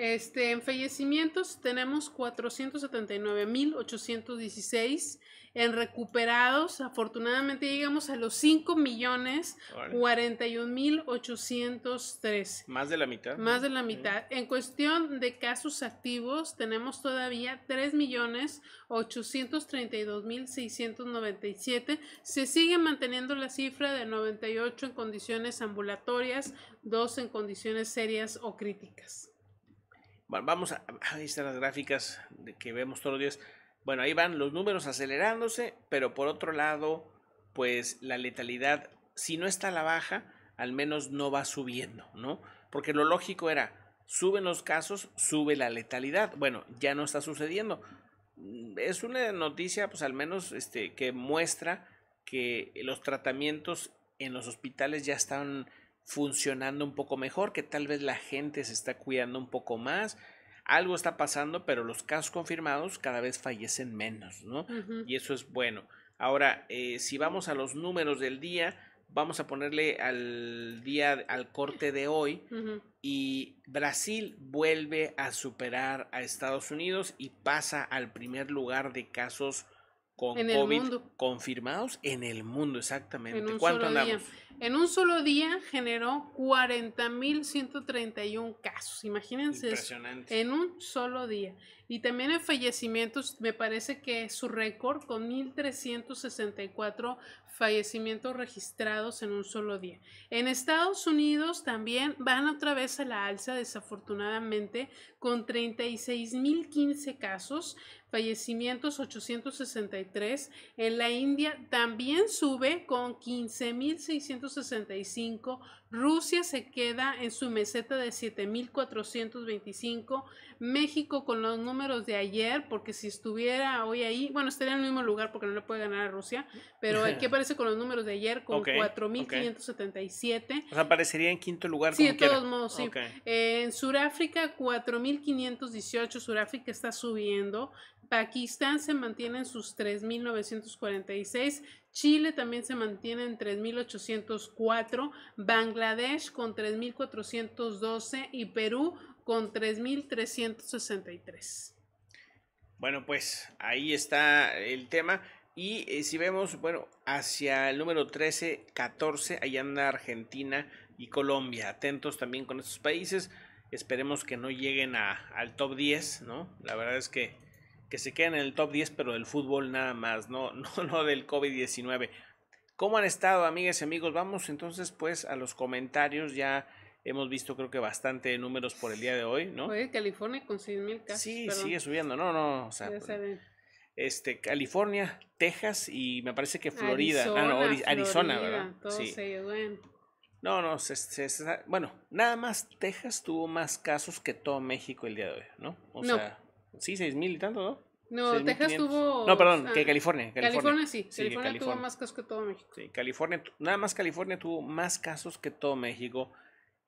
Este, en fallecimientos tenemos 479.816. En recuperados, afortunadamente llegamos a los 5 millones Más de la mitad. Más de la mitad. En cuestión de casos activos, tenemos todavía 3 millones Se sigue manteniendo la cifra de 98 en condiciones ambulatorias, 2 en condiciones serias o críticas. Vamos a, ahí están las gráficas de que vemos todos los días. Bueno, ahí van los números acelerándose, pero por otro lado, pues la letalidad, si no está a la baja, al menos no va subiendo, ¿no? Porque lo lógico era, suben los casos, sube la letalidad. Bueno, ya no está sucediendo. Es una noticia, pues al menos, este, que muestra que los tratamientos en los hospitales ya están funcionando un poco mejor, que tal vez la gente se está cuidando un poco más. Algo está pasando, pero los casos confirmados cada vez fallecen menos, ¿no? Y eso es bueno. Ahora, eh, si vamos a los números del día, vamos a ponerle al día, al corte de hoy, y Brasil vuelve a superar a Estados Unidos y pasa al primer lugar de casos con COVID confirmados en el mundo, exactamente. En ¿Cuánto En un solo día generó 40.131 casos. Imagínense en un solo día. Y también en fallecimientos, me parece que su récord con 1.364 fallecimientos registrados en un solo día. En Estados Unidos también van otra vez a la alza, desafortunadamente, con 36.015 casos, fallecimientos 863. En la India también sube con 15.665. Rusia se queda en su meseta de 7.425. México con los números de ayer, porque si estuviera hoy ahí, bueno, estaría en el mismo lugar porque no le puede ganar a Rusia, pero hay que con los números de ayer, con 4.577. O sea, aparecería en quinto lugar. Sí, de todos modos, sí. en Sudáfrica, 4.518. Sudáfrica está subiendo. Pakistán se mantiene en sus 3.946. Chile también se mantiene en 3.804. Bangladesh con 3.412. Y Perú con 3.363. Bueno, pues ahí está el tema. Y eh, si vemos, bueno, hacia el número 13, 14, allá anda Argentina y Colombia. Atentos también con estos países. Esperemos que no lleguen a, al top 10, ¿no? La verdad es que, que se queden en el top 10, pero del fútbol nada más, no, no, no del COVID-19. ¿Cómo han estado, amigas y amigos? Vamos entonces pues a los comentarios. Ya hemos visto creo que bastante números por el día de hoy, ¿no? Oye, California con 6.000 casos. Sí, sigue subiendo. No, no, o sea, pues, este, California, Texas y me parece que Florida. Ah, Arizona, ¿verdad? sí. bueno. No, no, bueno, nada más Texas tuvo más casos que todo México el día de hoy, ¿no? O no. sea, sí, seis mil y tanto, ¿no? No, Texas tuvo. No, perdón, ah, que California, California. sí, California, California, tuvo más casos que todo México. Sí, California, nada más California tuvo más casos que todo México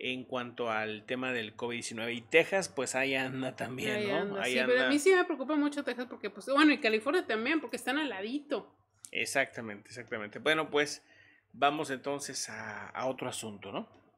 en cuanto al tema del COVID-19. Y Texas, pues ahí anda también, ahí ¿no? Anda, sí, pero a mí sí me preocupa mucho Texas porque, pues, bueno, y California también, porque están al ladito. Exactamente, exactamente. Bueno, pues vamos entonces a otro asunto, ¿no?